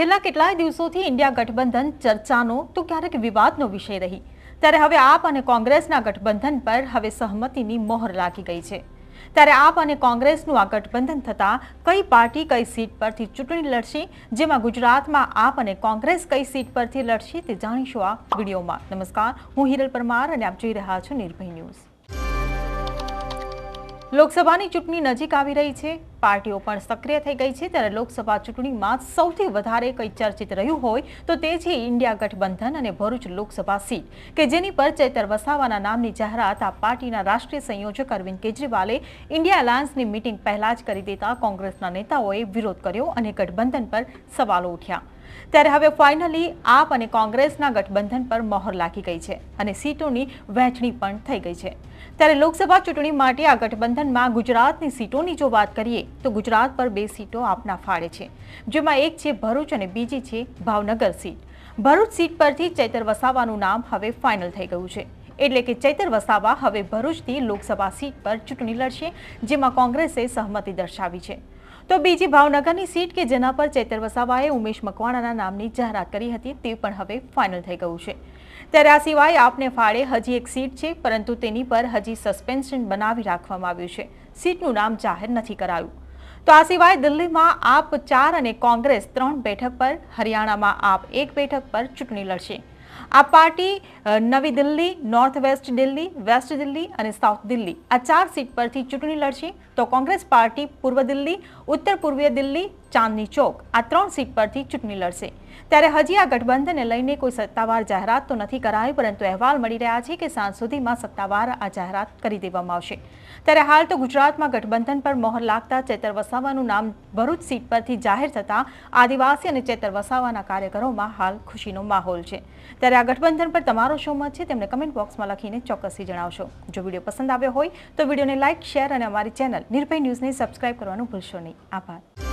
છેલ્લા કેટલાય દિવસોથી ઇન્ડિયા ગઠબંધન ચર્ચાનો તો ક્યારેક વિવાદનો વિષય રહી ત્યારે હવે આપ અને કોંગ્રેસના ગઠબંધન પર હવે સહમતિની મોહર લાગી ગઈ છે ત્યારે આપ અને કોંગ્રેસનું આ ગઠબંધન થતાં કઈ પાર્ટી કઈ સીટ પરથી ચૂંટણી લડશે જેમાં ગુજરાતમાં આપ અને કોંગ્રેસ કઈ સીટ પરથી લડશે તે જાણીશું આ વિડીયોમાં નમસ્કાર હું હિરલ પરમાર અને આપ જોઈ રહ્યા છો નિર્ભય ન્યૂઝ લોકસભાની ચૂંટણી નજીક આવી રહી છે પાર્ટીઓ પણ સક્રિય થઈ ગઈ છે ત્યારે લોકસભા ચૂંટણીમાં સૌથી વધારે કંઈ ચર્ચિત રહ્યું હોય તો તે છે ઇન્ડિયા ગઠબંધન અને ભરૂચ લોકસભા સીટ કે જેની પર ચેતર વસાવાના નામની જાહેરાત આ પાર્ટીના રાષ્ટ્રીય સંયોજક અરવિંદ કેજરીવાલે ઇન્ડિયા એલાયન્સની મિટિંગ પહેલાં જ કરી દેતા કોંગ્રેસના નેતાઓએ વિરોધ કર્યો અને ગઠબંધન પર સવાલો ઉઠ્યા ત્યારે હવે ફાઇનલી આપ અને કોંગ્રેસના ગઠબંધન પર મહોર લાગી ગઈ છે અને સીટોની વહેંચણી પણ થઈ ગઈ છે ત્યારે લોકસભા ચૂંટણી માટે આ ગઠબંધનમાં ગુજરાતની સીટોની જો વાત કરીએ તો ગુજરાત પર બે સીટો આપના ફાળે છે જેમાં એક છે ભરૂચ અને બીજી છે ભાવનગર સીટ ભરૂચ સીટ પરથી ચૈતર વસાવાનું નામ હવે ફાઇનલ થઈ ગયું છે એટલે કે ચૈતર વસાવા હવે ભરૂચથી લોકસભા સીટ પર ચૂંટણી લડશે જેમાં કોંગ્રેસે સહમતિ દર્શાવી છે તો બીજી ભાવનગરની સીટ કે જેના પર ચૈતર વસાવાએ ઉમેશ મકવાણાના નામની જાહેરાત કરી હતી તે પણ હવે ફાઇનલ થઈ ગયું છે ત્યારે આ સિવાય આપને ફાળે હજી એક સીટ છે પરંતુ તેની પર હજી સસ્પેન્શન બનાવી રાખવામાં આવ્યું છે સીટનું નામ જાહેર નથી કરાયું તો આ સિવાય દિલ્હીમાં આપ ચાર અને કોંગ્રેસ ત્રણ બેઠક પર હરિયાણામાં આપ એક બેઠક પર ચૂંટણી લડશે આ પાર્ટી નવી Delhi north west Delhi west Delhi અને સાઉથ દિલ્હી આ ચાર સીટ પરથી ચૂંટણી લડશે તો કોંગ્રેસ પાર્ટી પૂર્વ દિલ્હી ઉત્તર પૂર્વીય દિલ્હી ચાંદની ચોક આ ત્રણ સીટ પરથી ચૂંટણી લડશે ત્યારે હજી આ ગઠબંધનને લઈને કોઈ સત્તાવાર જાહેરાત તો નથી કરાઈ પરંતુ અહેવાલ મળી રહ્યા છે કે સાંજ સુધીમાં સત્તાવાર આ જાહેરાત કરી દેવામાં આવશે ત્યારે હાલ તો ગુજરાતમાં ગઠબંધન પર મોહર લાગતા ચેતર વસાવાનું નામ ભરૂચ સીટ પરથી જાહેર થતાં આદિવાસી અને ચેતર વસાવાના કાર્યકરોમાં હાલ ખુશીનો માહોલ છે ત્યારે આ ગઠબંધન પર તમારો શો મત છે તેમને કમેન્ટ બોક્સમાં લખીને ચોક્કસથી જણાવશો જો વિડીયો પસંદ આવ્યો હોય તો વિડીયોને લાઇક શેર અને અમારી ચેનલ નિર્ભય ન્યૂઝને સબસ્ક્રાઇબ કરવાનું ભૂલશો નહીં આભાર